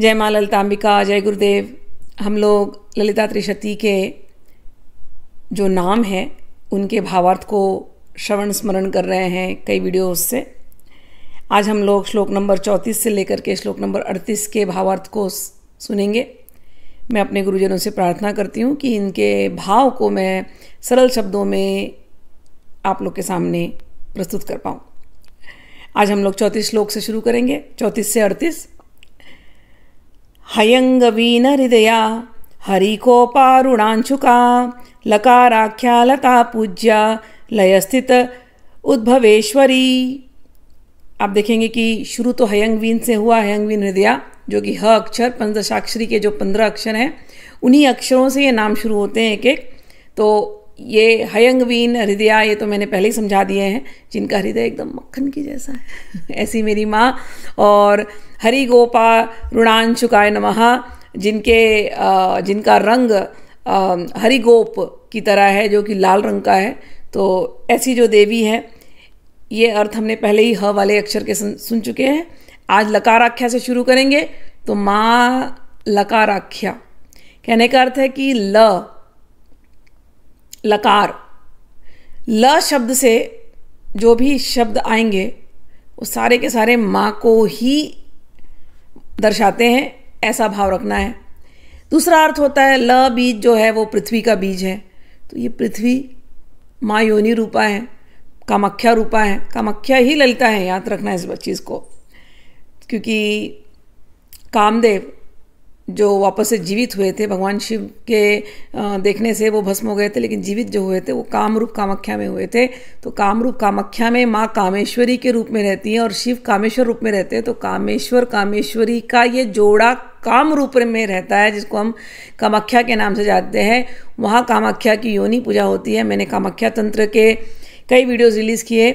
जय माँ ललिताम्बिका जय गुरुदेव हम लोग ललिता त्रिशती के जो नाम है उनके भावार्थ को श्रवण स्मरण कर रहे हैं कई वीडियोस से आज हम लोग श्लोक नंबर चौंतीस से लेकर के श्लोक नंबर अड़तीस के भावार्थ को सुनेंगे मैं अपने गुरुजनों से प्रार्थना करती हूँ कि इनके भाव को मैं सरल शब्दों में आप लोग के सामने प्रस्तुत कर पाऊँ आज हम लोग चौंतीस श्लोक से शुरू करेंगे चौंतीस से अड़तीस हयङ्गवीनहृदया हरिकोपारुणाञ्चुका लकाराख्या लता पूज्या लयस्थित उद्भवेश्वरी आप देखेंगे कि शुरू तो हयंगवीन से हुआ हयंगवीन हृदया जो कि ह अक्षर पंचदशाक्षरी के जो पंद्रह अक्षर हैं उन्हीं अक्षरों से ये नाम शुरू होते हैं एक एक तो ये हयंगवीन हृदय ये तो मैंने पहले ही समझा दिए हैं जिनका हृदय एकदम मक्खन की जैसा है ऐसी मेरी माँ और हरि गोपा ऋणांशुकाय चुकाय नमः जिनके जिनका रंग हरिगोप की तरह है जो कि लाल रंग का है तो ऐसी जो देवी है ये अर्थ हमने पहले ही ह वाले अक्षर के सुन चुके हैं आज लकाराख्या से शुरू करेंगे तो माँ लकाराख्या कहने का अर्थ है कि ल लकार ल शब्द से जो भी शब्द आएंगे वो सारे के सारे माँ को ही दर्शाते हैं ऐसा भाव रखना है दूसरा अर्थ होता है ल बीज जो है वो पृथ्वी का बीज है तो ये पृथ्वी माँ योनि रूपा है कामाख्या रूपा है कामाख्या ही ललिता है याद रखना है इस चीज़ को क्योंकि कामदेव जो वापस से जीवित हुए थे भगवान शिव के देखने से वो भस्म हो गए थे लेकिन जीवित जो हुए थे वो कामरूप कामाख्या में हुए थे तो कामरूप कामाख्या में माँ कामेश्वरी के रूप में रहती हैं और शिव कामेश्वर रूप में रहते हैं तो कामेश्वर कामेश्वरी का ये जोड़ा काम रूप में रहता है जिसको हम कामाख्या के नाम से जानते हैं वहाँ कामाख्या की योनि पूजा होती है मैंने कामाख्या तंत्र के कई वीडियोज़ रिलीज़ किए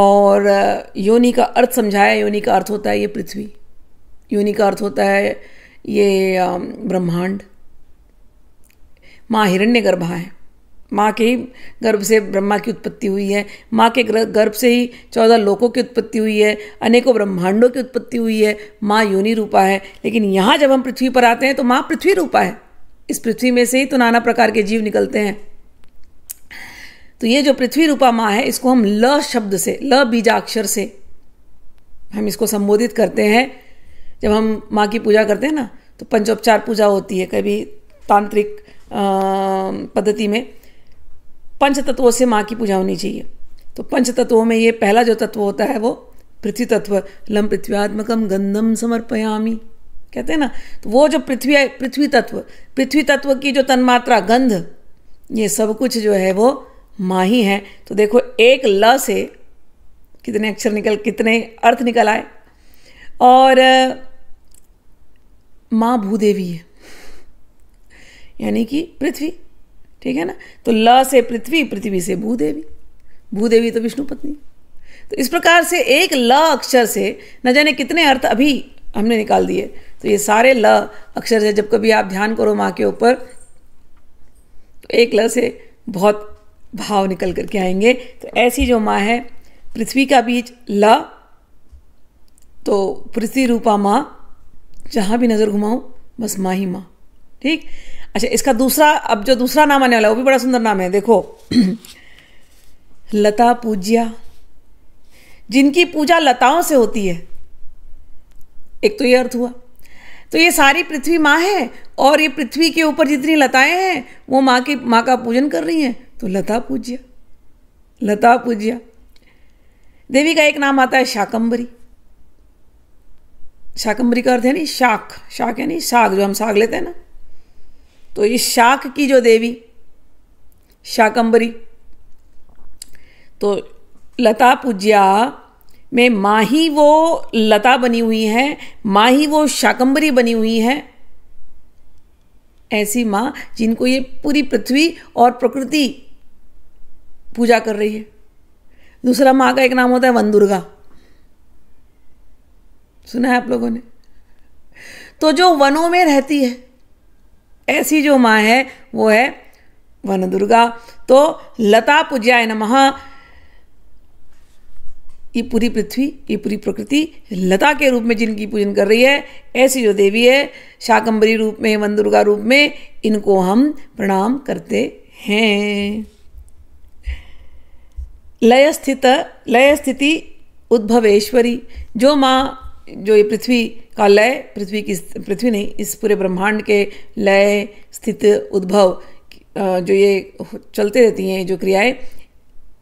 और योनि का अर्थ समझाया योनि का अर्थ होता है ये पृथ्वी योनि का अर्थ होता है ये ब्रह्मांड माँ हिरण्य गर्भा है माँ के ही गर्भ से ब्रह्मा की उत्पत्ति हुई है माँ के गर्भ से ही चौदह लोकों की उत्पत्ति हुई है अनेकों ब्रह्मांडों की उत्पत्ति हुई है माँ योनि रूपा है लेकिन यहाँ जब हम पृथ्वी पर आते हैं तो माँ पृथ्वी रूपा है इस पृथ्वी में से ही तो नाना प्रकार के जीव निकलते हैं तो ये जो पृथ्वी रूपा माँ है इसको हम ल शब्द से ल बीजाक्षर से हम इसको संबोधित करते हैं जब हम माँ की पूजा करते हैं ना तो पंचोपचार पूजा होती है कभी तांत्रिक पद्धति में पंच तत्वों से माँ की पूजा होनी चाहिए तो पंच तत्वों में ये पहला जो तत्व होता है वो पृथ्वी तत्व लम पृथ्व्यात्मकम गंधम समर्पयामी कहते हैं ना तो वो जो पृथ्वी पृथ्वी तत्व पृथ्वी तत्व की जो तन्मात्रा गंध ये सब कुछ जो है वो माँ ही है तो देखो एक ल से कितने अक्षर निकल कितने अर्थ निकल आए और माँ भूदेवी है यानी कि पृथ्वी ठीक है ना तो ल से पृथ्वी पृथ्वी से भूदेवी भूदेवी तो विष्णु पत्नी तो इस प्रकार से एक ल अक्षर से न जाने कितने अर्थ अभी हमने निकाल दिए तो ये सारे ल अक्षर से जब कभी आप ध्यान करो माँ के ऊपर तो एक ल से बहुत भाव निकल करके आएंगे तो ऐसी जो माँ है पृथ्वी का बीज ल तो पृथ्वी रूपा माँ जहाँ भी नज़र घुमाऊँ बस माँ ही माँ ठीक अच्छा इसका दूसरा अब जो दूसरा नाम आने वाला है वो भी बड़ा सुंदर नाम है देखो लता पूज्या जिनकी पूजा लताओं से होती है एक तो ये अर्थ हुआ तो ये सारी पृथ्वी माँ है और ये पृथ्वी के ऊपर जितनी लताएं हैं वो माँ की माँ का पूजन कर रही हैं तो लता पूज्या लता पूज्या देवी का एक नाम आता है शाकंबरी शाकंबरी का अर्थ है नहीं शाक शाक यानी साग जो हम साग लेते हैं ना तो ये शाक की जो देवी शाकंबरी तो लता पूज्या में माँ ही वो लता बनी हुई है माँ ही वो शाकंबरी बनी हुई है ऐसी माँ जिनको ये पूरी पृथ्वी और प्रकृति पूजा कर रही है दूसरा माँ का एक नाम होता है वन दुर्गा सुना है आप लोगों ने तो जो वनों में रहती है ऐसी जो माँ है वो है वन दुर्गा तो लता पूज्याय नमः ये पूरी पृथ्वी ये पूरी प्रकृति लता के रूप में जिनकी पूजन कर रही है ऐसी जो देवी है शाकंबरी रूप में वन दुर्गा रूप में इनको हम प्रणाम करते हैं लय स्थित लय स्थिति उद्भवेश्वरी जो माँ जो ये पृथ्वी का लय पृथ्वी की पृथ्वी नहीं इस पूरे ब्रह्मांड के लय स्थित उद्भव जो ये चलते रहती हैं जो क्रियाएं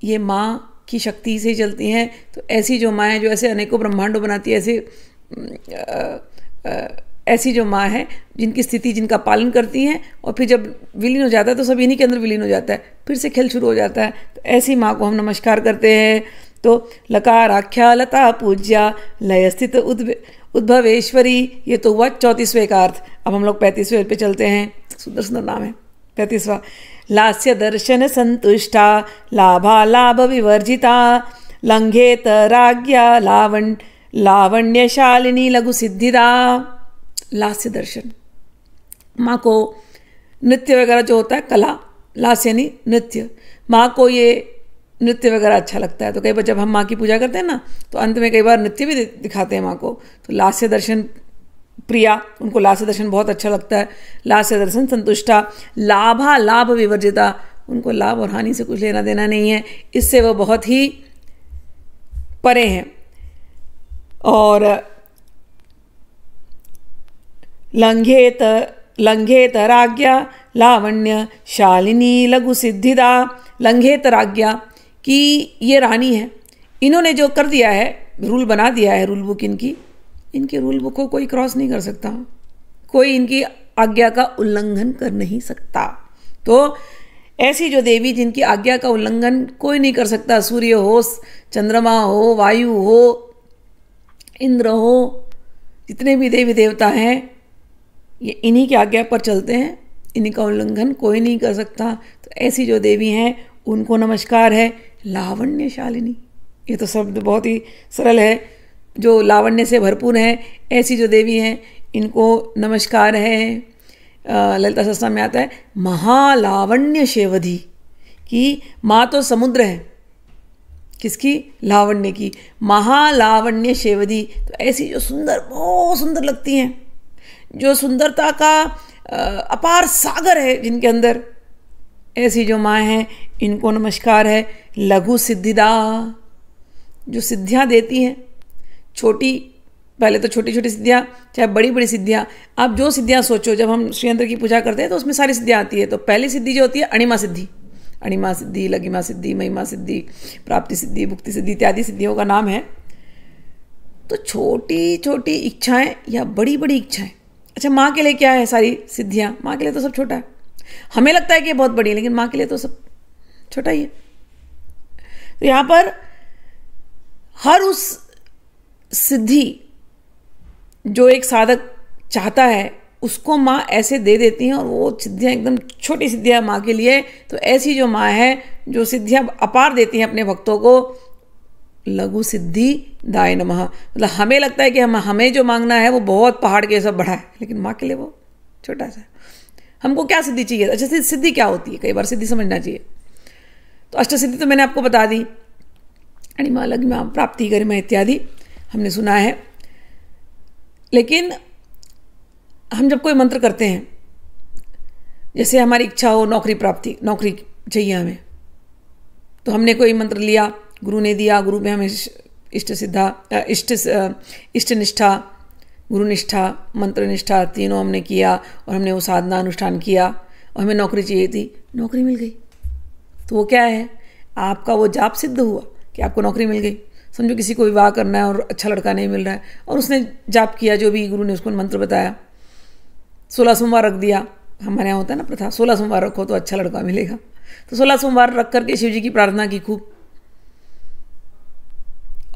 ये माँ की शक्ति से चलती हैं तो ऐसी जो माँ है जो ऐसे अनेकों ब्रह्मांडों बनाती है ऐसे ऐसी जो माँ है जिनकी स्थिति जिनका पालन करती हैं और फिर जब विलीन हो जाता है तो सब इन्हीं के अंदर विलीन हो जाता है फिर से खेल शुरू हो जाता है तो ऐसी माँ को हम नमस्कार करते हैं तो आख्या लता पूज्या लय स्थित उद्भवेश्वरी ये तो हुआ चौंतीसवें का अर्थ अब हम लोग पैंतीसवें पे चलते हैं सुंदर सुंदर नाम है पैंतीसवा लास्य दर्शन संतुष्टा लाभा लाभ विवर्जिता लंघेत राज्ञा लावण लावण्यशालिनी लघु सिद्धिदा लास्य दर्शन माँ को नृत्य वगैरह जो होता है कला लास्यनी नृत्य माँ को ये नृत्य वगैरह अच्छा लगता है तो कई बार जब हम माँ की पूजा करते हैं ना तो अंत में कई बार नृत्य भी दिखाते हैं माँ को तो लास्य दर्शन प्रिया उनको लास्य दर्शन बहुत अच्छा लगता है लास्य दर्शन संतुष्टा लाभा लाभ विवर्जिता उनको लाभ और हानि से कुछ लेना देना नहीं है इससे वह बहुत ही परे हैं और लंघेत लंघेत राज्ञा लावण्य शालिनी लघु सिद्धिदा लंघेत राज्ञा कि ये रानी है इन्होंने जो कर दिया है रूल बना दिया है रूल बुक इनकी इनके रूल बुक को कोई क्रॉस नहीं कर सकता कोई इनकी आज्ञा का उल्लंघन कर नहीं सकता तो ऐसी जो देवी जिनकी आज्ञा का उल्लंघन कोई नहीं कर सकता सूर्य हो चंद्रमा हो वायु हो इंद्र हो जितने भी देवी देवता हैं ये इन्हीं की आज्ञा पर चलते हैं इन्हीं का उल्लंघन कोई नहीं कर सकता तो ऐसी जो देवी हैं उनको नमस्कार है लावण्य शालिनी ये तो शब्द बहुत ही सरल है जो लावण्य से भरपूर हैं ऐसी जो देवी हैं इनको नमस्कार है ललिता सस्ता में आता है महालावण्य शेवधि कि माँ तो समुद्र है किसकी लावण्य की महालावण्य शेवधि तो ऐसी जो सुंदर बहुत सुंदर लगती हैं जो सुंदरता का अपार सागर है जिनके अंदर ऐसी जो माँ हैं इनको नमस्कार है लघु सिद्धिदा जो सिद्धियाँ देती हैं छोटी पहले तो छोटी छोटी सिद्धियाँ चाहे बड़ी बड़ी सिद्धियाँ आप जो सिद्धियाँ सोचो जब हम श्रीयंत्र की पूजा करते हैं तो उसमें सारी सिद्धियाँ आती है तो पहली सिद्धि जो होती है अणिमा सिद्धि अणिमा सिद्धि लगिमा सिद्धि महिमा सिद्धि प्राप्ति सिद्धि भुक्ति सिद्धि इत्यादि सिद्धियों का नाम है तो छोटी छोटी इच्छाएं या बड़ी बड़ी इच्छाएं अच्छा माँ के लिए क्या है सारी सिद्धियाँ माँ के लिए तो सब छोटा है हमें लगता है कि ये बहुत बड़ी है लेकिन माँ के लिए तो सब छोटा ही है तो यहाँ पर हर उस सिद्धि जो एक साधक चाहता है उसको माँ ऐसे दे देती हैं और वो सिद्धियाँ एकदम छोटी सिद्धियाँ माँ के लिए तो ऐसी जो माँ है जो सिद्धियाँ अपार देती हैं अपने भक्तों को लघु सिद्धि दाय नमः मतलब हमें लगता है कि हम हमें जो मांगना है वो बहुत पहाड़ के सब बड़ा है लेकिन माँ के लिए वो छोटा सा हमको क्या सिद्धि चाहिए अच्छा सिद्धि क्या होती है कई बार सिद्धि समझना चाहिए तो अष्टसिद्धि तो मैंने आपको बता दी अणिमा लग्मा प्राप्ति गरिमा इत्यादि हमने सुना है लेकिन हम जब कोई मंत्र करते हैं जैसे हमारी इच्छा हो नौकरी प्राप्ति नौकरी चाहिए हमें तो हमने कोई मंत्र लिया गुरु ने दिया गुरु में हमें इष्ट सिद्धा इष्ट इष्ट निष्ठा गुरु निष्ठा मंत्र निष्ठा तीनों हमने किया और हमने वो साधना अनुष्ठान किया और हमें नौकरी चाहिए थी नौकरी मिल गई तो वो क्या है आपका वो जाप सिद्ध हुआ कि आपको नौकरी मिल गई समझो किसी को विवाह करना है और अच्छा लड़का नहीं मिल रहा है और उसने जाप किया जो भी गुरु ने उसको मंत्र बताया सोलह सोमवार रख दिया हमारे यहाँ होता है ना प्रथा सोलह सोमवार रखो तो अच्छा लड़का मिलेगा तो सोलह सोमवार रख करके शिव जी की प्रार्थना की खूब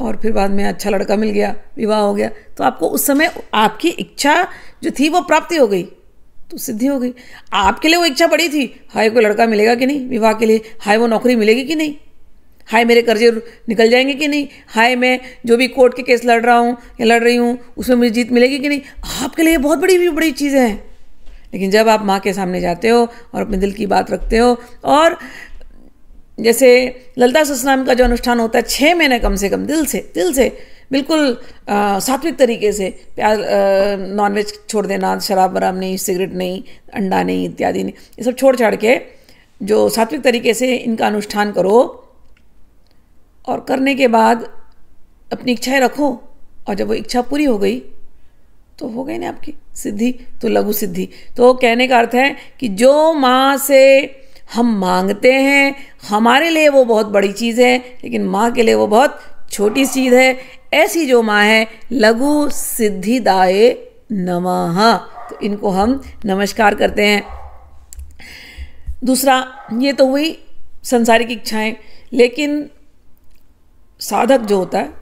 और फिर बाद में अच्छा लड़का मिल गया विवाह हो गया तो आपको उस समय आपकी इच्छा जो थी वो प्राप्ति हो गई तो सिद्धि हो गई आपके लिए वो इच्छा बड़ी थी हाय कोई लड़का मिलेगा कि नहीं विवाह के लिए हाय वो नौकरी मिलेगी कि नहीं हाय मेरे कर्जे निकल जाएंगे कि नहीं हाय मैं जो भी कोर्ट के केस लड़ रहा हूँ या लड़ रही हूँ उसमें मुझे जीत मिलेगी कि नहीं आपके लिए बहुत बड़ी बड़ी चीज़ें हैं लेकिन जब आप माँ के सामने जाते हो और अपने दिल की बात रखते हो और जैसे ललता ससनाम का जो अनुष्ठान होता है छः महीने कम से कम दिल से दिल से बिल्कुल सात्विक तरीके से प्याज नॉनवेज छोड़ देना शराब वराब नहीं सिगरेट नहीं अंडा नहीं इत्यादि नहीं ये सब छोड़ छाड़ के जो सात्विक तरीके से इनका अनुष्ठान करो और करने के बाद अपनी इच्छाएं रखो और जब वो इच्छा पूरी हो गई तो हो गई ना आपकी सिद्धि तो लघु सिद्धि तो कहने का अर्थ है कि जो माँ से हम मांगते हैं हमारे लिए वो बहुत बड़ी चीज़ है लेकिन माँ के लिए वो बहुत छोटी चीज़ है ऐसी जो माँ है लघु सिद्धिदाय नमः तो इनको हम नमस्कार करते हैं दूसरा ये तो हुई संसारिक इच्छाएं लेकिन साधक जो होता है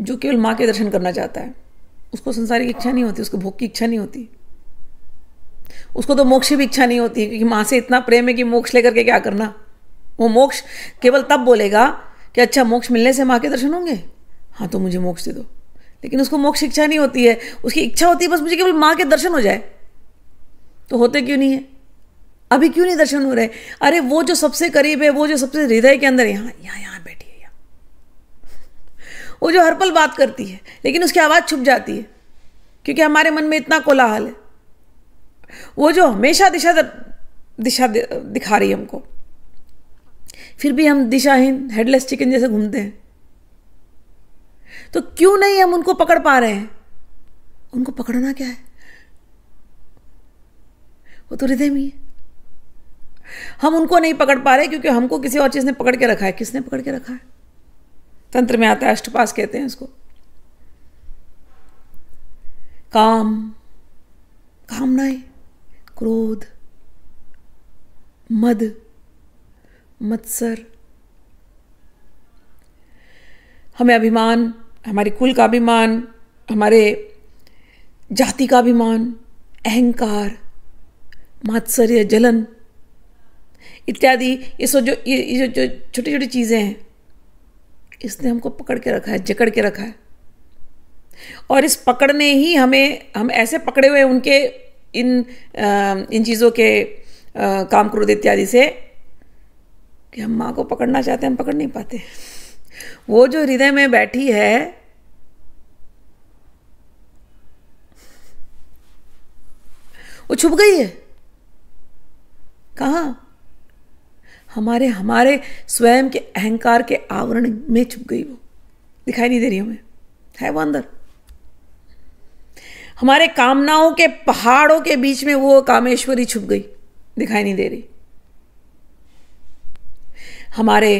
जो केवल माँ के दर्शन करना चाहता है उसको संसारिक इच्छा नहीं होती उसको भोग की इच्छा नहीं होती उसको तो मोक्ष की इच्छा नहीं होती क्योंकि माँ से इतना प्रेम है कि मोक्ष लेकर के क्या करना वो मोक्ष केवल तब बोलेगा कि अच्छा मोक्ष मिलने से माँ के दर्शन होंगे हाँ तो मुझे मोक्ष दे दो लेकिन उसको मोक्ष इच्छा नहीं होती है उसकी इच्छा होती है बस मुझे केवल माँ के दर्शन हो जाए तो होते क्यों नहीं है अभी क्यों नहीं दर्शन हो रहे अरे वो जो सबसे करीब है वो जो सबसे हृदय के अंदर यहाँ यहाँ यहाँ बैठी है यहाँ वो जो हर पल बात करती है लेकिन उसकी आवाज़ छुप जाती है क्योंकि हमारे मन में इतना कोलाहल है वो जो हमेशा दिशा दिशा दिखा रही है हमको फिर भी हम दिशाहीन हेडलेस चिकन जैसे घूमते हैं तो क्यों नहीं हम उनको पकड़ पा रहे हैं उनको पकड़ना क्या है वो तो हृदय में है हम उनको नहीं पकड़ पा रहे क्योंकि हमको किसी और चीज़ ने पकड़ के रखा है किसने पकड़ के रखा है तंत्र में आता है अष्टपास कहते हैं उसको काम कामनाएं क्रोध मद मत्सर हमें अभिमान हमारे कुल का अभिमान हमारे जाति का अभिमान अहंकार मात्सर्य जलन इत्यादि ये सब जो ये, जो छोटी छोटी चीज़ें हैं इसने हमको पकड़ के रखा है जकड़ के रखा है और इस पकड़ने ही हमें हम ऐसे पकड़े हुए उनके इन आ, इन चीज़ों के आ, काम क्रोध इत्यादि से कि हम माँ को पकड़ना चाहते हैं हम पकड़ नहीं पाते वो जो हृदय में बैठी है वो छुप गई है कहा हमारे हमारे स्वयं के अहंकार के आवरण में छुप गई वो दिखाई नहीं दे रही हमें है वो अंदर हमारे कामनाओं के पहाड़ों के बीच में वो कामेश्वरी छुप गई दिखाई नहीं दे रही हमारे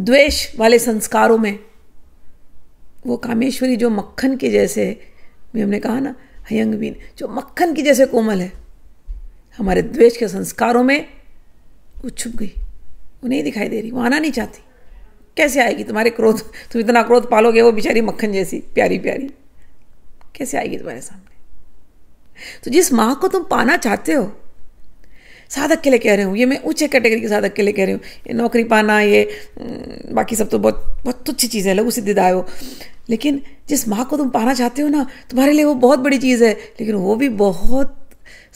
द्वेष वाले संस्कारों में वो कामेश्वरी जो मक्खन के जैसे भी हमने कहा ना हयंगवीन जो मक्खन की जैसे कोमल है हमारे द्वेष के संस्कारों में वो छुप गई वो नहीं दिखाई दे रही वो आना नहीं चाहती कैसे आएगी तुम्हारे क्रोध तुम इतना क्रोध पालोगे वो बेचारी मक्खन जैसी प्यारी प्यारी कैसे आएगी तुम्हारे सामने तो जिस माँ को तुम पाना चाहते हो साधक के लिए कह रही हूँ ये मैं ऊँचे कैटेगरी के साधक के लिए कह रही हूँ ये नौकरी पाना ये हम्म, बाकी सब तो बहुत बहुत अच्छी चीज़ है लघु सिद्धिदाय हो लेकिन जिस माँ को तुम पाना चाहते हो ना तुम्हारे लिए वो बहुत बड़ी चीज़ है लेकिन वो भी बहुत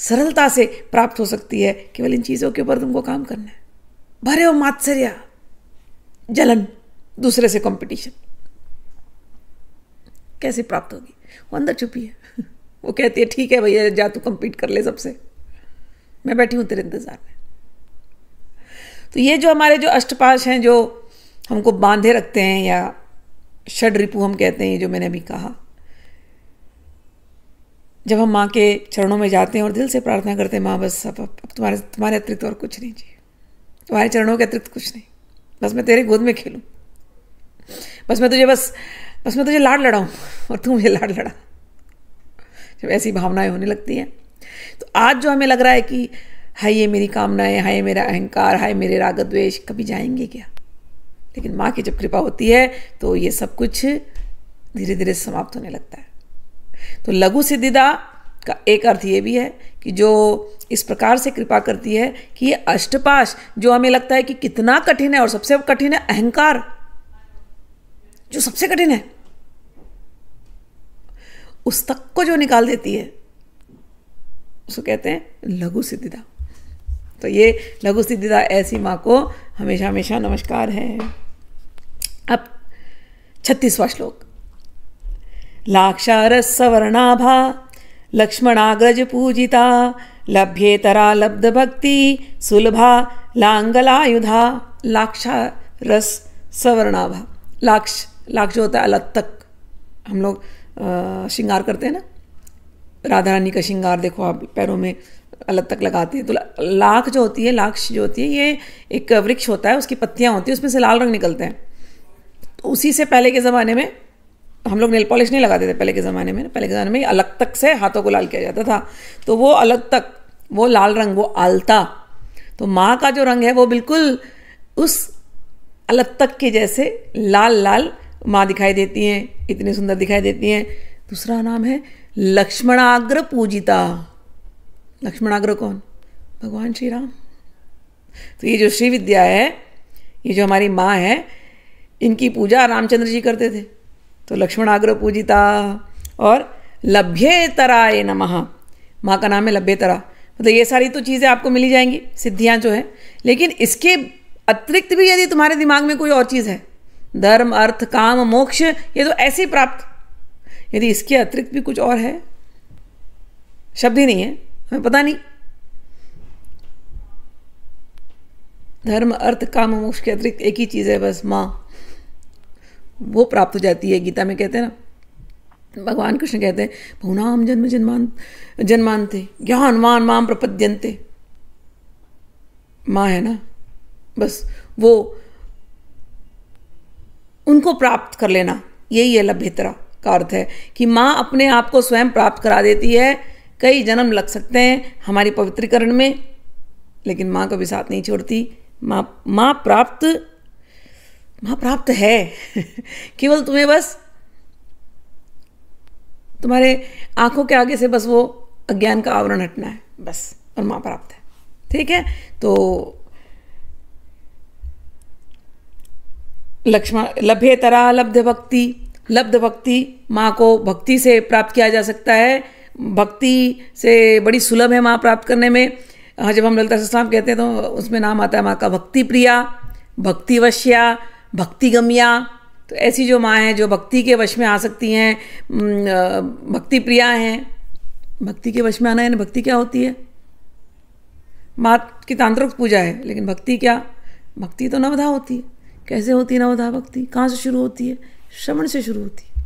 सरलता से प्राप्त हो सकती है केवल इन चीज़ों के ऊपर तुमको काम करना है भरे हो मात्सर्या जलन दूसरे से कंपटीशन कैसे प्राप्त होगी वो अंदर छुपी है वो कहती है ठीक है भैया जा तू कंपीट कर ले सबसे मैं बैठी हूँ तेरे इंतज़ार में तो ये जो हमारे जो अष्टपाश हैं जो हमको बांधे रखते हैं या षड रिपू हम कहते हैं जो मैंने अभी कहा जब हम माँ के चरणों में जाते हैं और दिल से प्रार्थना करते हैं माँ बस अब अब तुम्हारे तुम्हारे अतिरिक्त और कुछ नहीं चाहिए तुम्हारे चरणों के अतिरिक्त कुछ नहीं बस मैं तेरे गोद में खेलूँ बस मैं तुझे बस बस मैं तुझे लाड लड़ाऊँ और तू मुझे लाड लड़ा जब ऐसी भावनाएं होने लगती हैं तो आज जो हमें लग रहा है कि हाय ये मेरी कामनाएं हाय मेरा अहंकार हाय मेरे राग द्वेष कभी जाएंगे क्या लेकिन माँ की जब कृपा होती है तो ये सब कुछ धीरे धीरे समाप्त होने लगता है तो लघु सिद्धिदा का एक अर्थ ये भी है कि जो इस प्रकार से कृपा करती है कि ये अष्टपाश जो हमें लगता है कि कितना कठिन है और सबसे कठिन है अहंकार जो सबसे कठिन है उस तक को जो निकाल देती है उसको कहते हैं लघु सिद्धिदा तो ये लघु सिद्धिदा ऐसी माँ को हमेशा हमेशा नमस्कार है अब छत्तीसवा श्लोक लाक्षारस सवर्णाभा लक्ष्मणाग्रज पूजिता लभ्येतरा लब्ध भक्ति सुलभा लांगलायुधा लाक्षारस सवर्णाभा लाक्ष लाक्ष जो होता है अलग तक हम लोग श्रृंगार करते हैं ना राधा रानी का श्रृंगार देखो आप पैरों में अलग तक लगाते हैं तो लाख जो होती है लाक्ष जो होती है ये एक वृक्ष होता है उसकी पत्तियाँ होती हैं उसमें से लाल रंग निकलते हैं तो उसी से पहले के ज़माने में हम लोग नेल पॉलिश नहीं लगाते थे पहले के ज़माने में पहले के ज़माने में अलग तक से हाथों को लाल किया जाता था तो वो अलग तक वो लाल रंग वो आलता तो माँ का जो रंग है वो बिल्कुल उस अलग तक के जैसे लाल लाल माँ दिखाई देती हैं इतनी सुंदर दिखाई देती हैं दूसरा नाम है लक्ष्मणाग्र पूजिता लक्ष्मणाग्र कौन भगवान श्री राम तो ये जो श्री विद्या है ये जो हमारी माँ है इनकी पूजा रामचंद्र जी करते थे तो लक्ष्मणाग्र पूजिता और लभ्ये तराय नमः माँ का नाम है लभ्य तरा मतलब तो ये सारी तो चीज़ें आपको मिली जाएंगी सिद्धियाँ जो हैं लेकिन इसके अतिरिक्त भी यदि तुम्हारे दिमाग में कोई और चीज़ है धर्म अर्थ काम मोक्ष ये तो ऐसे ही प्राप्त यदि इसके अतिरिक्त भी कुछ और है शब्द ही नहीं है हमें पता नहीं धर्म अर्थ काम मोक्ष के अतिरिक्त एक ही चीज़ है बस माँ वो प्राप्त हो जाती है गीता में कहते हैं ना भगवान कृष्ण कहते हैं भूनाम जन्म जन्मान ज्ञान ज्ञानवान माम प्रपद्यंते माँ है ना बस वो उनको प्राप्त कर लेना यही है लभ्यतरा का अर्थ है कि माँ अपने आप को स्वयं प्राप्त करा देती है कई जन्म लग सकते हैं हमारी पवित्रीकरण में लेकिन माँ कभी साथ नहीं छोड़ती माँ माँ प्राप्त माँ प्राप्त है केवल तुम्हें बस तुम्हारे आंखों के आगे से बस वो अज्ञान का आवरण हटना है बस और माँ प्राप्त है ठीक है तो लक्ष्मण लभ्य तरा लब्ध भक्ति लब्ध भक्ति माँ को भक्ति से प्राप्त किया जा सकता है भक्ति से बड़ी सुलभ है माँ प्राप्त करने में हाँ, जब हम ललता सस्लाम कहते हैं तो उसमें नाम आता है माँ का भक्ति प्रिया भक्तिवश्या गम्या तो ऐसी जो माँ हैं जो भक्ति के वश में आ सकती हैं भक्ति प्रिया हैं भक्ति के वश में आना यानी भक्ति क्या होती है माँ की तांत्रिक पूजा है लेकिन भक्ति क्या भक्ति तो नवधा होती है कैसे होती है नवधा भक्ति कहाँ से शुरू होती है श्रवण से शुरू होती है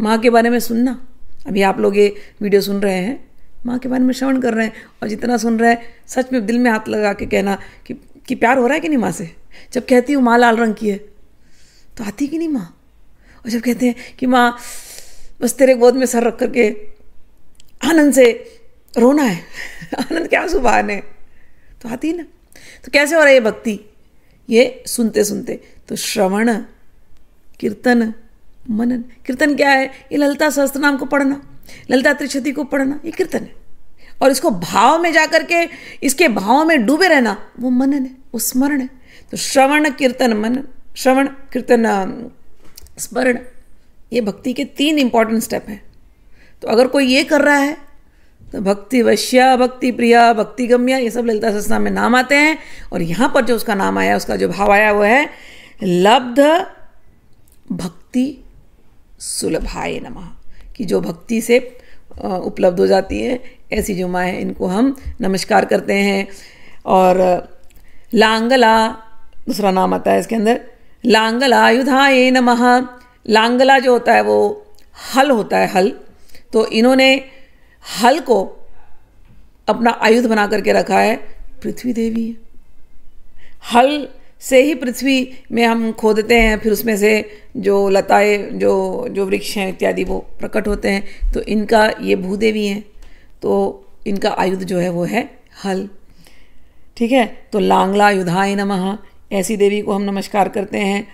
माँ के बारे में सुनना अभी आप लोग ये वीडियो सुन रहे हैं माँ के बारे में श्रवण कर रहे हैं और जितना सुन रहे हैं सच में दिल में हाथ लगा के कहना कि कि प्यार हो रहा है कि नहीं माँ से जब कहती हूँ माँ लाल रंग की है तो आती कि नहीं माँ और जब कहते हैं कि माँ बस तेरे गोद में सर रख करके आनंद से रोना है आनंद क्या सुबह है तो आती है ना तो कैसे हो रहा है ये भक्ति ये सुनते सुनते तो श्रवण कीर्तन मनन कीर्तन क्या है ये ललिता सहस्त्र नाम को पढ़ना ललिता त्रिशति को पढ़ना ये कीर्तन है और इसको भाव में जा के इसके भाव में डूबे रहना वो मनन है वो स्मरण है तो श्रवण कीर्तन मनन श्रवण कीर्तन स्मरण ये भक्ति के तीन इंपॉर्टेंट स्टेप हैं तो अगर कोई ये कर रहा है तो भक्ति वश्या भक्ति प्रिया भक्ति गम्या ये सब ललिता सस्ता में नाम आते हैं और यहाँ पर जो उसका नाम आया उसका जो भाव आया वो है लब्ध भक्ति सुलभाए नम कि जो भक्ति से उपलब्ध हो जाती है ऐसी जो माँ है इनको हम नमस्कार करते हैं और लांगला दूसरा नाम आता है इसके अंदर लांगला आयुधाए नम लांगला जो होता है वो हल होता है हल तो इन्होंने हल को अपना आयुध बना करके रखा है पृथ्वी देवी है हल से ही पृथ्वी में हम खोदते हैं फिर उसमें से जो लताएं जो जो वृक्ष हैं इत्यादि वो प्रकट होते हैं तो इनका ये भूदेवी हैं तो इनका आयुध जो है वो है हल ठीक है तो लांगला युधाए नमः ऐसी देवी को हम नमस्कार करते हैं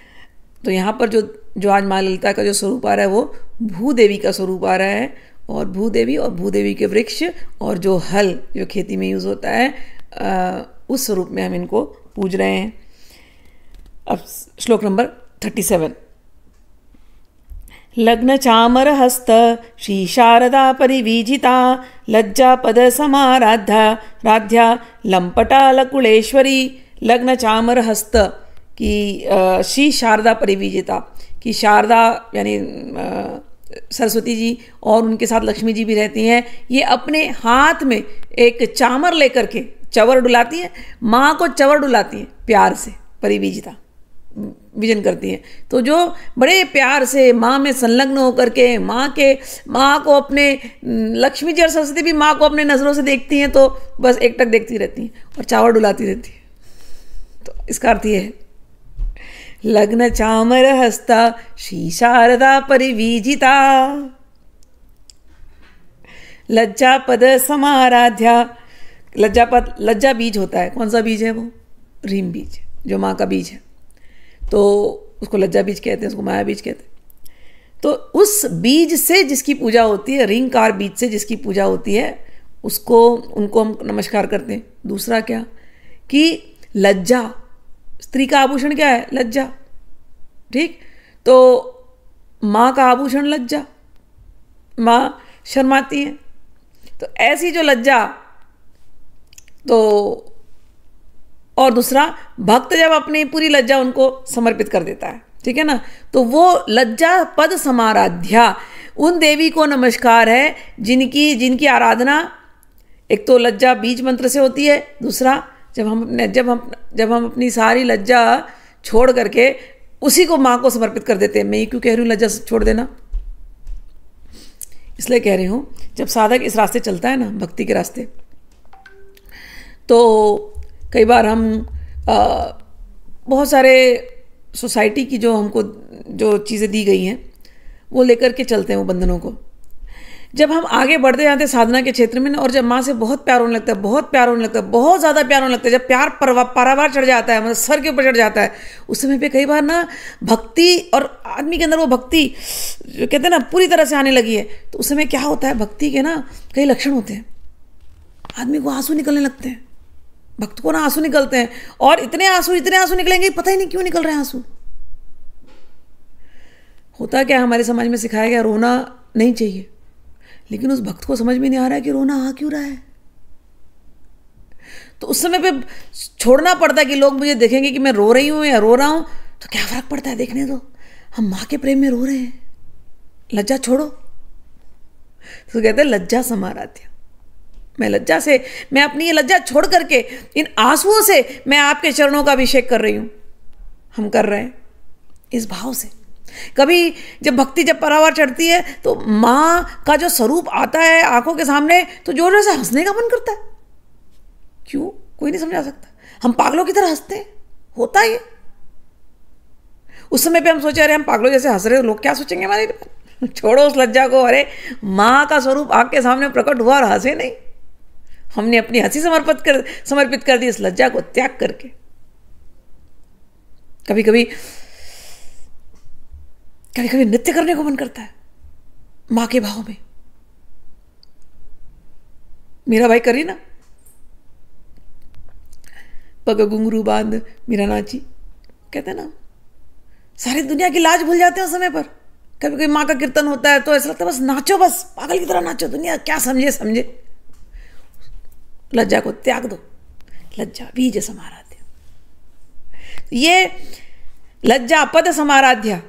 तो यहाँ पर जो जो आज माँ ललिता का जो स्वरूप आ रहा है वो भूदेवी का स्वरूप आ रहा है और भूदेवी और भूदेवी के वृक्ष और जो हल जो खेती में यूज़ होता है उस स्वरूप में हम इनको पूज रहे हैं अब श्लोक नंबर थर्टी सेवन लग्न चामर हस्त श्री शारदा परिवीजिता लज्जा पद समाराध्या राध्या लंपटा लकुलेश्वरी लग्न चामर हस्त की श्री शारदा परिवीजिता की शारदा यानी सरस्वती जी और उनके साथ लक्ष्मी जी भी रहती हैं ये अपने हाथ में एक चामर लेकर के चवर डुलाती हैं माँ को चवर डुलाती हैं प्यार से परिवीजिता विजन करती हैं तो जो बड़े प्यार से माँ में संलग्न होकर के माँ के माँ को अपने लक्ष्मी जी और सरस्वती भी माँ को अपने नज़रों से देखती हैं तो बस एकटक देखती रहती हैं और चावल डुलाती रहती हैं तो इसका अर्थ ये है लग्न चामर हस्ता शीशारदा परिवीजिता लज्जा पद समाराध्या लज्जा पद लज्जा बीज होता है कौन सा बीज है वो रीम बीज जो माँ का बीज है तो उसको लज्जा बीज कहते हैं उसको माया बीज कहते हैं तो उस बीज से जिसकी पूजा होती है कार बीज से जिसकी पूजा होती है उसको उनको हम नमस्कार करते हैं दूसरा क्या कि लज्जा स्त्री का आभूषण क्या है लज्जा ठीक तो माँ का आभूषण लज्जा माँ शर्माती है तो ऐसी जो लज्जा तो और दूसरा भक्त जब अपनी पूरी लज्जा उनको समर्पित कर देता है ठीक है ना तो वो लज्जा पद समाराध्या उन देवी को नमस्कार है जिनकी जिनकी आराधना एक तो लज्जा बीज मंत्र से होती है दूसरा जब हम अपने जब हम जब हम अपनी सारी लज्जा छोड़ करके उसी को माँ को समर्पित कर देते हैं मैं ये क्यों कह रही हूँ लज्जा छोड़ देना इसलिए कह रही हूँ जब साधक इस रास्ते चलता है ना भक्ति के रास्ते तो कई बार हम आ, बहुत सारे सोसाइटी की जो हमको जो चीज़ें दी गई हैं वो लेकर के चलते हैं वो बंधनों को जब हम आगे बढ़ते जाते हैं साधना के क्षेत्र में और जब माँ से बहुत प्यार होने लगता है बहुत प्यार होने लगता है बहुत ज़्यादा प्यार होने लगता है जब प्यार पारावार चढ़ जाता है मतलब सर के ऊपर चढ़ जाता है उस समय पे कई बार ना भक्ति और आदमी के अंदर वो भक्ति जो कहते हैं ना पूरी तरह से आने लगी है तो उस समय क्या होता है भक्ति के ना कई लक्षण होते हैं आदमी को आंसू निकलने लगते हैं भक्त को ना आंसू निकलते हैं और इतने आंसू इतने आंसू निकलेंगे पता ही नहीं क्यों निकल रहे हैं आंसू होता क्या हमारे समाज में सिखाया गया रोना नहीं चाहिए लेकिन उस भक्त को समझ में नहीं आ रहा है कि रोना आ क्यों रहा है तो उस समय पे छोड़ना पड़ता है कि लोग मुझे देखेंगे कि मैं रो रही हूं या रो रहा हूं तो क्या फर्क पड़ता है देखने दो हम माँ के प्रेम में रो रहे हैं लज्जा छोड़ो तो कहते हैं लज्जा समाराध्या मैं लज्जा से मैं अपनी ये लज्जा छोड़ करके इन आंसुओं से मैं आपके चरणों का अभिषेक कर रही हूँ हम कर रहे हैं इस भाव से कभी जब भक्ति जब परावार चढ़ती है तो माँ का जो स्वरूप आता है आंखों के सामने तो जोर जोर से हंसने का मन करता है क्यों कोई नहीं समझा सकता हम पागलों की तरह हंसते हैं होता है उस समय पे हम सोचे अरे हम पागलों जैसे हंस रहे लोग क्या सोचेंगे हमारे छोड़ो उस लज्जा को अरे माँ का स्वरूप आंख के सामने प्रकट हुआ और हंसे नहीं हमने अपनी हंसी समर्पित कर समर्पित कर दी इस लज्जा को त्याग करके कभी कभी कभी कभी नृत्य करने को मन करता है मां के भाव में मेरा भाई करी ना पग गुंगरू बांध मेरा नाची कहते ना सारी दुनिया की लाज भूल जाते हैं उस समय पर कभी कभी माँ का कीर्तन होता है तो ऐसा लगता है बस नाचो बस पागल की तरह नाचो दुनिया क्या समझे समझे लज्जा को त्याग दो लज्जा बीज समाराध्य ये लज्जा पद समाराध्या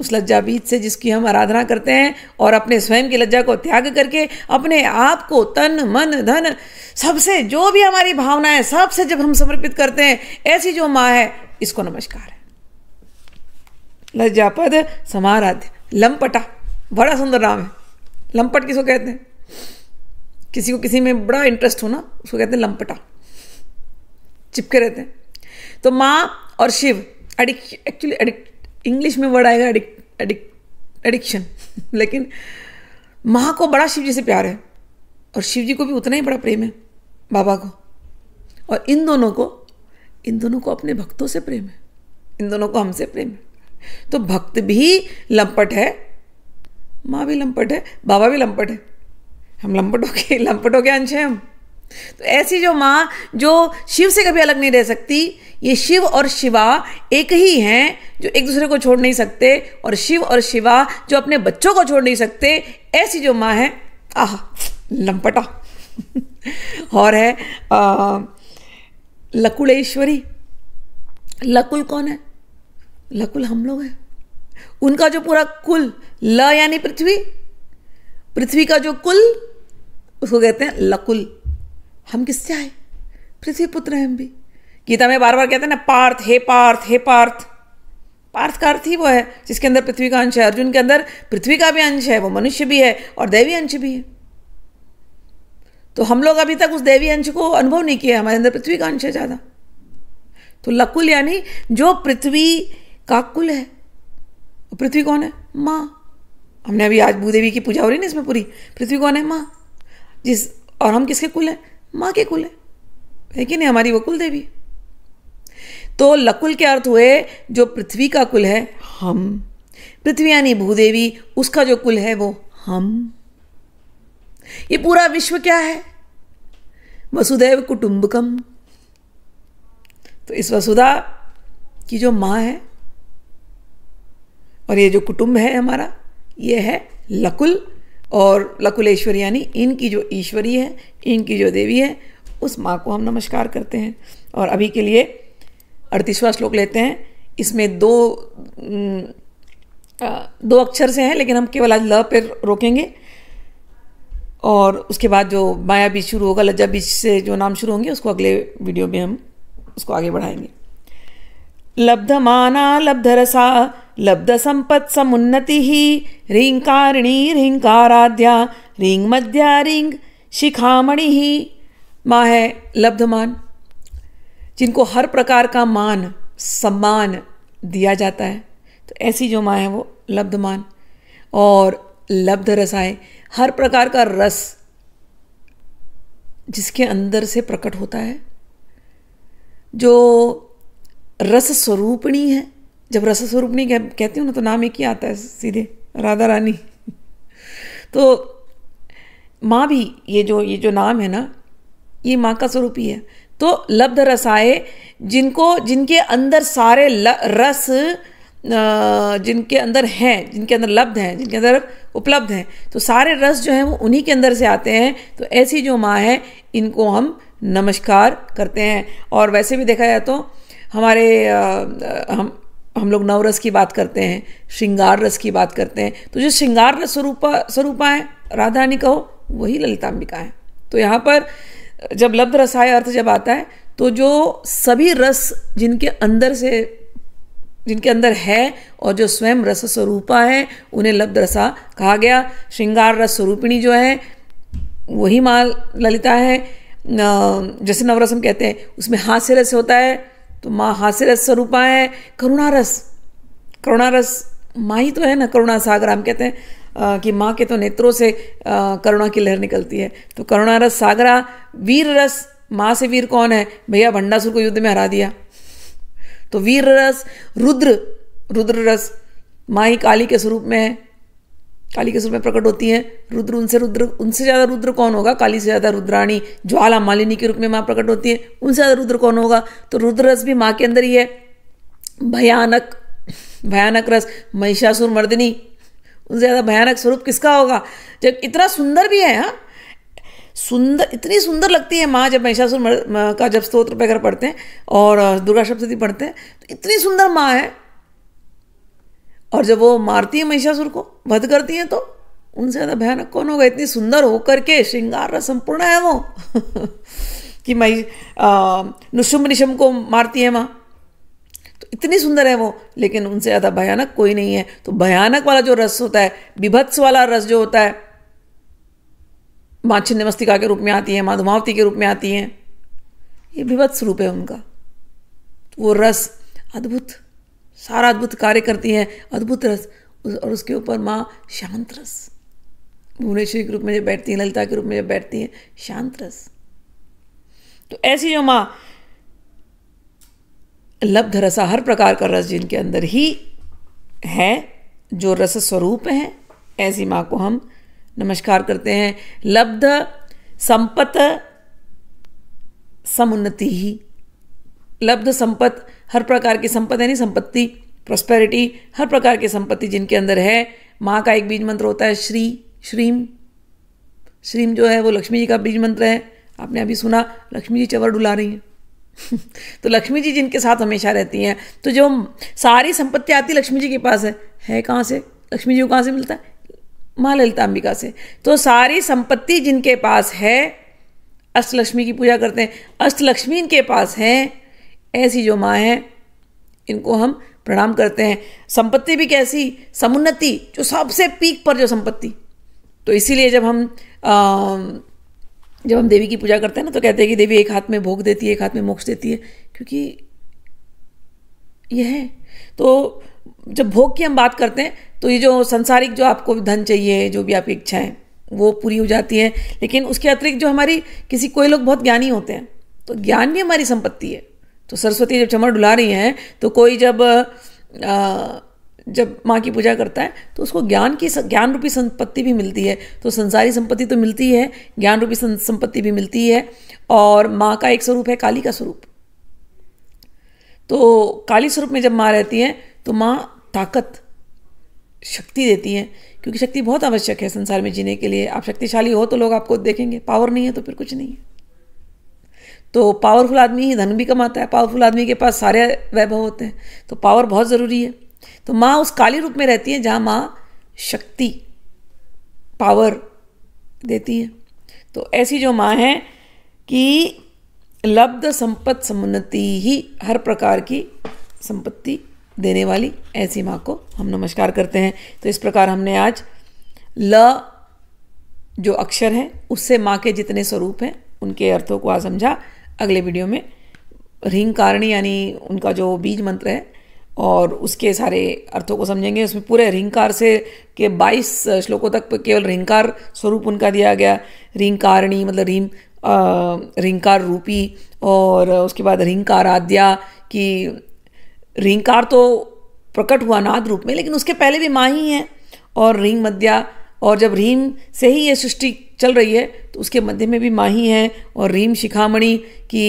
उस लज्जा बीज से जिसकी हम आराधना करते हैं और अपने स्वयं की लज्जा को त्याग करके अपने आप को तन मन धन सबसे जो भी हमारी भावना है सबसे जब हम समर्पित करते हैं ऐसी जो माँ है इसको नमस्कार है लज्जा पद समाराध्य लंपटा बड़ा सुंदर नाम है लंपट किसको कहते हैं किसी को किसी में बड़ा इंटरेस्ट हो ना उसको कहते हैं लंपटा चिपके रहते हैं तो माँ और शिव एडिक एक्चुअली एडिक्ट इंग्लिश में वर्ड आएगा एडिक्ट एडिक एडिक्शन लेकिन माँ को बड़ा शिव जी से प्यार है और शिव जी को भी उतना ही बड़ा प्रेम है बाबा को और इन दोनों को इन दोनों को अपने भक्तों से प्रेम है इन दोनों को हमसे प्रेम है तो भक्त भी लंपट है माँ भी लंपट है बाबा भी लंपट है हम लंपटों के लंपटों के अंश हैं हम तो ऐसी जो माँ जो शिव से कभी अलग नहीं रह सकती ये शिव और शिवा एक ही हैं जो एक दूसरे को छोड़ नहीं सकते और शिव और शिवा जो अपने बच्चों को छोड़ नहीं सकते ऐसी जो माँ है आह लंपटा और है लकुलेश्वरी लकुल कौन है लकुल हम लोग हैं उनका जो पूरा कुल ल यानी पृथ्वी पृथ्वी का जो कुल उसको कहते हैं लकुल हम किससे आए पृथ्वी पुत्र हैं हम भी गीता में बार बार कहते हैं ना पार्थ हे पार्थ हे पार्थ पार्थ का अर्थ ही वो है जिसके अंदर पृथ्वी का अंश है अर्जुन के अंदर पृथ्वी का भी अंश है वो मनुष्य भी है और दैवी अंश भी है तो हम लोग अभी तक उस देवी अंश को अनुभव नहीं किया हमारे अंदर पृथ्वी का अंश है ज़्यादा तो लकुल यानी जो पृथ्वी का कुल है पृथ्वी कौन है माँ हमने अभी आज भूदेवी की पूजा हो रही ना इसमें पूरी पृथ्वी कौन है माँ जिस और हम किसके कुल हैं माँ के कुल हैं है कि नहीं हमारी वो कुल देवी तो लकुल के अर्थ हुए जो पृथ्वी का कुल है हम पृथ्वी यानी भूदेवी उसका जो कुल है वो हम ये पूरा विश्व क्या है वसुदेव कुटुंबकम तो इस वसुधा की जो माँ है और ये जो कुटुंब है हमारा ये है लकुल और लकुलेश्वरी यानी इनकी जो ईश्वरी है इनकी जो देवी है उस माँ को हम नमस्कार करते हैं और अभी के लिए अड़तीसवा श्लोक लेते हैं इसमें दो दो अक्षर से हैं लेकिन हम केवल आज ल पर रोकेंगे और उसके बाद जो माया बीज शुरू होगा लज्जा बीज से जो नाम शुरू होंगे उसको अगले वीडियो में हम उसको आगे बढ़ाएंगे लब्धमाना लब्धरसा लब्धसम्पत्समुन्नतिः ह्रीङ्कारिणी मध्या ह्रीङ्मध्या ह्रीङ् शिखामणिः माँ है लब्धमान जिनको हर प्रकार का मान सम्मान दिया जाता है तो ऐसी जो माँ है वो लब्धमान और लब्ध रसाएँ हर प्रकार का रस जिसके अंदर से प्रकट होता है जो रस स्वरूपणी है जब रस स्वरूपणी कह, कहती हूँ ना तो नाम एक ही आता है सीधे राधा रानी तो माँ भी ये जो ये जो नाम है ना ये माँ का स्वरूप ही है तो लब्ध रस आए जिनको जिनके अंदर सारे ल, रस जिनके अंदर हैं जिनके अंदर लब्ध हैं जिनके अंदर उपलब्ध हैं तो सारे रस जो हैं वो उन्हीं के अंदर से आते हैं तो ऐसी जो माँ है इनको हम नमस्कार करते हैं और वैसे भी देखा जाए तो हमारे हम हम लोग नवरस की बात करते हैं श्रृंगार रस की बात करते हैं तो जो श्रृंगार रस स्वरूपा स्वरूपा है राधा रानी कहो वही ललिताम्बिका है तो यहाँ पर जब लब्ध रसाय अर्थ जब आता है तो जो सभी रस जिनके अंदर से जिनके अंदर है और जो स्वयं रस स्वरूपा है उन्हें लब्ध रसा कहा गया श्रृंगार रस स्वरूपिणी जो है वही माँ ललिता है जैसे नवरस हम कहते हैं उसमें हास्य रस होता है तो माँ हास्य रस स्वरूपा है करुणा रस करुणा रस माँ ही तो है ना करुणा सागर हम कहते हैं आ, कि माँ के तो नेत्रों से करुणा की लहर निकलती है तो करुणा रस सागरा वीर रस माँ से वीर कौन है भैया भंडासुर को युद्ध में हरा दिया तो वीर रस रुद्र रुद्र रस माँ ही काली के स्वरूप में है काली के सुर में प्रकट होती हैं रुद्र उनसे रुद्र उनसे ज़्यादा रुद्र कौन होगा काली से ज़्यादा रुद्राणी ज्वाला मालिनी के रूप में माँ प्रकट होती हैं उनसे ज़्यादा रुद्र कौन होगा तो रुद्र रस भी माँ के अंदर ही है भयानक भयानक रस महिषासुर मर्दिनी उनसे ज़्यादा भयानक स्वरूप किसका होगा जब इतना सुंदर भी है हाँ सुंदर इतनी सुंदर लगती है माँ जब महिषासुर का जब स्त्रोत्र वगैरह पढ़ते हैं और दुर्गा सप्तती पढ़ते हैं तो इतनी सुंदर माँ है और जब वो मारती है महिषासुर को वध करती है तो उनसे ज़्यादा भयानक कौन होगा इतनी सुंदर होकर के श्रृंगार संपूर्ण है वो कि मई नुशुम निशम को मारती है माँ तो इतनी सुंदर है वो लेकिन उनसे ज़्यादा भयानक कोई नहीं है तो भयानक वाला जो रस होता है विभत्स वाला रस जो होता है माँ छिन्नमस्तिका के रूप में आती है माधुमावती के रूप में आती है ये विभत्स रूप है उनका तो वो रस अद्भुत सारा अद्भुत कार्य करती हैं अद्भुत रस और उसके ऊपर माँ शांत रस भुवनेश्वरी के रूप में जब बैठती हैं ललिता के रूप में जब बैठती हैं शांत रस तो ऐसी जो माँ लब्ध रसा हर प्रकार का रस जिनके अंदर ही है जो रस स्वरूप हैं ऐसी माँ को हम नमस्कार करते हैं लब्ध संपत समुन्नति ही लब्ध संपत हर प्रकार की संपत्ति यानी संपत्ति प्रॉस्पेरिटी हर प्रकार की संपत्ति जिनके अंदर है माँ का एक बीज मंत्र होता है श्री श्रीम श्रीम जो है वो लक्ष्मी जी का बीज मंत्र है आपने अभी सुना लक्ष्मी जी चवर डुला रही हैं तो लक्ष्मी जी जिनके साथ हमेशा रहती हैं तो जो सारी संपत्ति आती लक्ष्मी जी के पास है है कहाँ से लक्ष्मी जी को कहाँ से मिलता है माँ ललिता अंबिका से तो सारी संपत्ति जिनके पास है अष्टलक्ष्मी की पूजा करते हैं अष्टलक्ष्मी इनके पास हैं ऐसी जो माँ हैं इनको हम प्रणाम करते हैं संपत्ति भी कैसी समुन्नति जो सबसे पीक पर जो संपत्ति तो इसीलिए जब हम आ, जब हम देवी की पूजा करते हैं ना तो कहते हैं कि देवी एक हाथ में भोग देती है एक हाथ में मोक्ष देती है क्योंकि यह है तो जब भोग की हम बात करते हैं तो ये जो संसारिक जो आपको धन चाहिए जो भी आपकी इच्छाएं वो पूरी हो जाती हैं लेकिन उसके अतिरिक्त जो हमारी किसी कोई लोग बहुत ज्ञानी होते हैं तो ज्ञान भी हमारी संपत्ति है तो सरस्वती जब चमर डुला रही हैं तो कोई जब आ, जब माँ की पूजा करता है तो उसको ज्ञान की ज्ञान रूपी संपत्ति भी मिलती है तो संसारी संपत्ति तो मिलती है ज्ञान रूपी संपत्ति भी मिलती है और माँ का एक स्वरूप है काली का स्वरूप तो काली स्वरूप में जब माँ रहती हैं तो माँ ताकत शक्ति देती हैं क्योंकि शक्ति बहुत आवश्यक है संसार में जीने के लिए आप शक्तिशाली हो तो लोग आपको देखेंगे पावर नहीं है तो फिर कुछ नहीं है तो पावरफुल आदमी ही धन भी कमाता है पावरफुल आदमी के पास सारे वैभव होते हैं तो पावर बहुत ज़रूरी है तो माँ उस काली रूप में रहती है जहाँ माँ शक्ति पावर देती है तो ऐसी जो माँ है कि लब्ध संपत्त समुन्नति ही हर प्रकार की संपत्ति देने वाली ऐसी माँ को हम नमस्कार करते हैं तो इस प्रकार हमने आज ल जो अक्षर है उससे माँ के जितने स्वरूप हैं उनके अर्थों को आज समझा अगले वीडियो में रिंग कारण यानी उनका जो बीज मंत्र है और उसके सारे अर्थों को समझेंगे उसमें पूरे रिंकार से के 22 श्लोकों तक केवल रिंकार स्वरूप उनका दिया गया रिंकारणी मतलब रिम रिंकार रूपी और उसके बाद रिंकार आद्या की रिंकार तो प्रकट हुआ नाद रूप में लेकिन उसके पहले भी माँ ही हैं और रिंग मध्या और जब रीम से ही ये सृष्टि चल रही है तो उसके मध्य में भी माही है और रीम शिखामणि की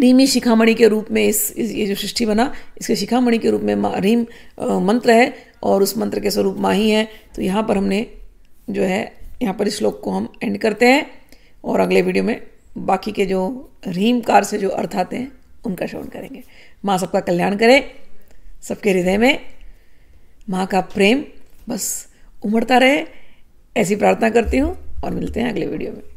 रीमी शिखामणि के रूप में इस, इस ये जो सृष्टि बना इसके शिखामणि के रूप में रीम मंत्र है और उस मंत्र के स्वरूप माही है तो यहाँ पर हमने जो है यहाँ पर इस श्लोक को हम एंड करते हैं और अगले वीडियो में बाकी के जो रीम कार से जो अर्थ आते हैं उनका श्रवण करेंगे माँ सबका कल्याण करें सबके हृदय में माँ का प्रेम बस उमड़ता रहे ऐसी प्रार्थना करती हूँ और मिलते हैं अगले वीडियो में